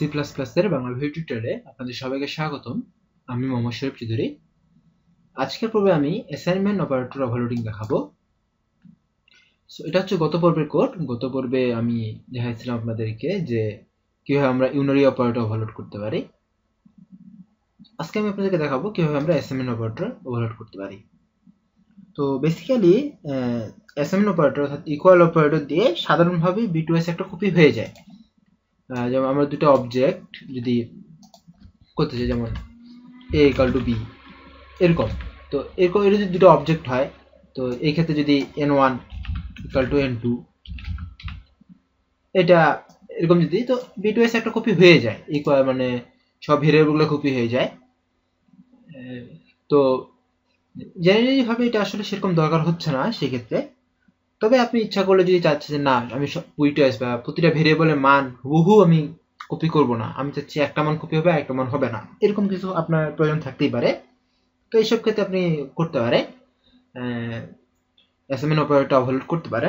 C plus প্লাসের Bangla video টিউটোরিয়ালে আপনাদের সবাইকে স্বাগতম আমি মোহাম্মদ শরীফ চৌধুরী আজকের পর্বে আমি অ্যাসাইনমেন্ট অপারেটর ওভারলোডিং দেখাবো সো এটা হচ্ছে গত পর্বের কোড গত পর্বে আমি দেখাইছিলাম আপনাদেরকে যে কীভাবে আমরা ইউনারি অপারেটর ওভারলোড করতে পারি আজকে আমি আপনাদেরকে দেখাবো কীভাবে আমরা অ্যাসাইনমেন্ট অপারেটর ওভারলোড করতে পারি তো বেসিক্যালি অ্যাসাইনমেন্ট অপারেটর অর্থাৎ ইকুয়াল অপারেটর দিয়ে সাধারণভাবে বিটুএস একটা কপি হয়ে যায় যেমন আমরা দুটো অবজেক্ট যদি করতে চাই যেমন এ ইকাল টু বি এরকম তো এরকম এটা যদি দুটো অবজেক্ট হয় তো এই ক্ষেত্রে যদি N one equal to N two এটা এরকম যদি তো বি টু এস একটা কপি হয়ে যায় ইকুয়াল মানে সব ভেরিয়েবলগুলো কপি হয়ে যায় তো জেনারেলিভাবে এটা আসলে সেরকম দরকার হচ্ছে না সেক্ষেত্রে তবে আপনি ইচ্ছা করলে যদি চাচ্ছেন যে না আমি উইটয়েস আসবে প্রতিটা ভেরিয়েবলের মান হুহু আমি কপি করব না আমি চাচ্ছি একটা মান কপি হবে একটা মান হবে না এরকম কিছু আপনার প্রয়োজন থাকতেই পারে তো এইসব ক্ষেত্রে আপনি করতে পারে অ্যাসাইনমেন্ট অপারেটর অভারলোড করতে পারে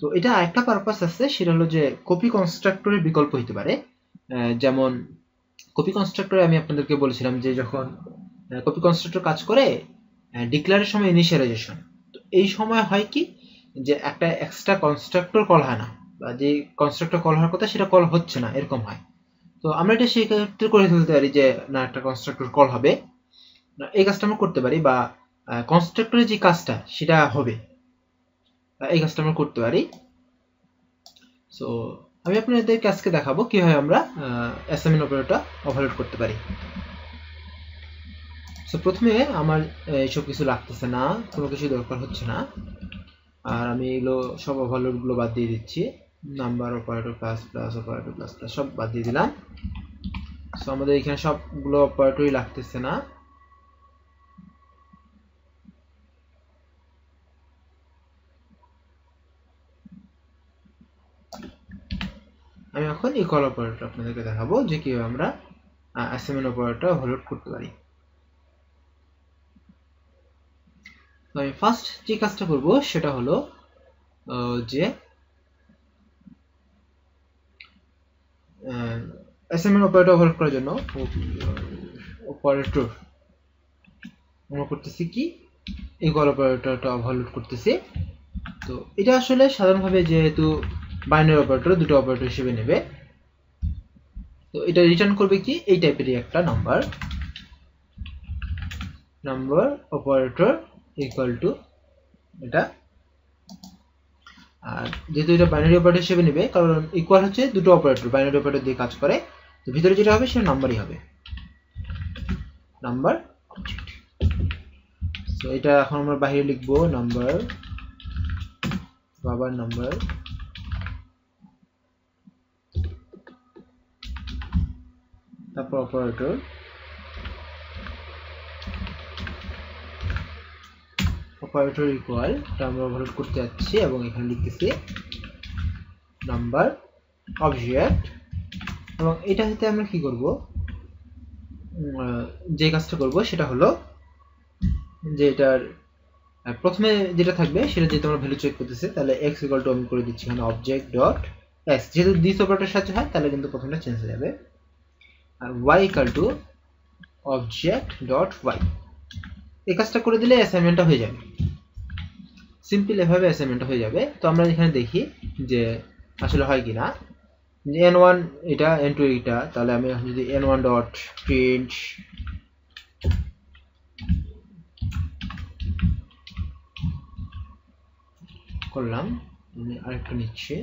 তো এটা একটা পারপাস আছে সেটা হলো যে কপি কনস্ট্রাক্টরের বিকল্প হতে পারে যেমন কপি কনস্ট্রাক্টরে আমি আপনাদেরকে বলেছিলাম যে যখন কপি কনস্ট্রাক্টর কাজ করে ডিক্লারের সময় ইনিশিয়ালাইজেশন তো এই সময় হয় কি যে একটা এক্সট্রা কনস্ট্রাক্টর কল হয় না বা যে কনস্ট্রাক্টর কল হওয়ার কথা সেটা কল হচ্ছে না এরকম হয় তো আমরা এটা সেই ক্ষেত্রে করে তুলতে পারি যে না একটা কনস্ট্রাক্টর কল হবে এই কাজটা আমরা করতে পারি বা কনস্ট্রাক্টরের যে কাজটা সেটা হবে এই কাজটা আমরা করতে পারি সো আমি আপনাদেরকে আজকে দেখাবো কিভাবে আমরা অ্যাসাইনমেন্ট অপারেটরটা ওভারলোড করতে পারি সো প্রথমে আমার এইসব কিছু লাগতেছে না কোনো কিছু দরকার হচ্ছে না আর আমি এগুলো সব ওভারলোডগুলো বাদ দিয়ে দিচ্ছি number operator plus plus operator plus plus সব বাদ দিয়ে দিলাম সো আমাদের এখানে সবগুলো অপারেটরই লাগতেছে না আমি এখন ইকল অপারেটর আপনাদেরকে দেখাবো যে কিভাবে আমরা অ্যাসাইনমেন্ট অপারেটর হলোড করতে পারি তো ফার্স্ট যে কাজটা করব সেটা হলো যে অ্যাসাইনমেন্ট অপারেটর ওভার করার জন্য অপারেটর আমরা করতেছি কি অপারেটরটা ওভারলোড করতেছি তো এটা আসলে সাধারণভাবে যেহেতু বাইনারি অপারেটর দুটো অপারেটর হিসেবে নেবে তো এটা রিটার্ন করবে কি এই টাইপেরই একটা number number operator equal to এটা আর যেহেতু এটা বাইনারি অপারেটর হিসেবে নেবে কারণ ইকুয়াল হচ্ছে দুটো অপারেটর বাইনারি অপারেটর দিয়ে কাজ করে তো ভিতরে যেটা হবে সেটা নাম্বারই হবে নাম্বার তো এটা এখন আমরা বাইরে লিখবো নাম্বার বাবার নাম্বার তারপর অপারেটর অপারেটর ইকুয়াল এটা আমরা ওভারলোড করতে যাচ্ছি এবং এখানে লিখতেছি নাম্বার অবজেক্ট এবং এটা হতে আমরা কি করব যে কাজটা করব সেটা হলো যে এটার প্রথমে যেটা থাকবে সেটা যেহেতু আমরা ভ্যালু চেক করতেছি তাহলে এক্স ইকুয়াল টু আমি করে দিচ্ছি এখানে অবজেক্ট ডট এক্স যেহেতু দিস অপারেটর সাথে হয় তাহলে কিন্তু প্রথমটা চেঞ্জ হয়ে যাবে আর Y equal to object dot Y এই কাজটা করে দিলে অ্যাসাইনমেন্টটা হয়ে যাবে সিম্পল এভাবে অ্যাসাইনমেন্টটা হয়ে যাবে তো আমরা এখানে দেখি যে আসলে হয় কি না এন ওয়ান এটা এন টু এটা তাহলে আমি যদি এন ওয়ান ডট প্রিন্ট করলাম আমি আরেকটু নিচ্ছি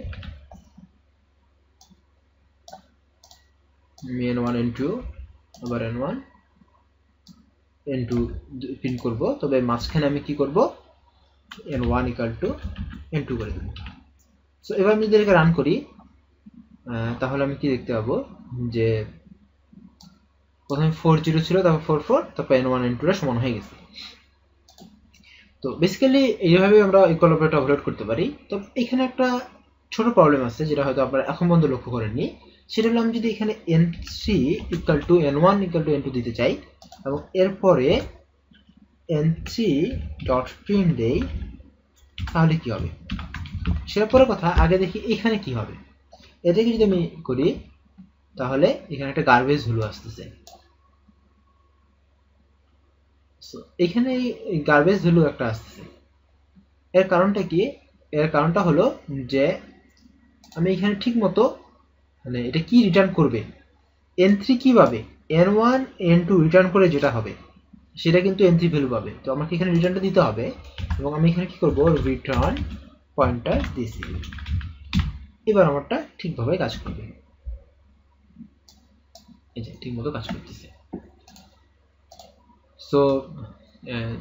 এন ওয়ান এন টু আবার এন ওয়ান ইন্টু প্রিন্ট করব তবে মাঝখানে আমি কি করবো N one equal to N two করে দেবো সো এবার আমি যদি রান করি তাহলে আমি কি দেখতে পাবো যে প্রথমে ফোর জিরো ছিল তারপর ফোর ফোর তারপর এন ওয়ান এন টুটা সমান হয়ে গেছে তো বেসিক্যালি এইভাবে আমরা ইকুয়াল অপারেটর অপারেট করতে পারি তো এখানে একটা ছোট প্রবলেম আছে যেটা হয়তো আপনারা এখন পর্যন্ত লক্ষ্য করেননি সেটা হলো আমি যদি এখানে N three equal to N one equal to N two দিতে চাই এবং এরপরে এন্ট্রি ডট প্রিন্ট দেই তাহলে কি হবে সেটা পরে কথা আগে দেখি এখানে কি হবে এটাকে যদি আমি করি তাহলে এখানে একটা গার্বেজ হলো আসতেছে এখানে গার্বেজ হলো একটা আসতেছে এর কারণটা কি এর কারণটা হলো যে আমি এখানে ঠিক মতো মানে এটা কি রিটার্ন করবে এন্ট্রি কিভাবে N one N two return করে যেটা হবে সেটা কিন্তু এন থ্রি ভ্যালু পাবে তো আমাকে এখানে রিটার্নটা দিতে হবে এবং আমি এখানে কি করব রিটার্ন পয়েন্টার দিছি এবার আমারটা ঠিকভাবে কাজ করবে এই যে ঠিকমতো কাজ করতেছে সো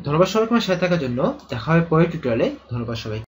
ধন্যবাদ সবাইকে আমার সাথে থাকার জন্য দেখা হবে পরের টিউটোরিয়ালে ধন্যবাদ সবাই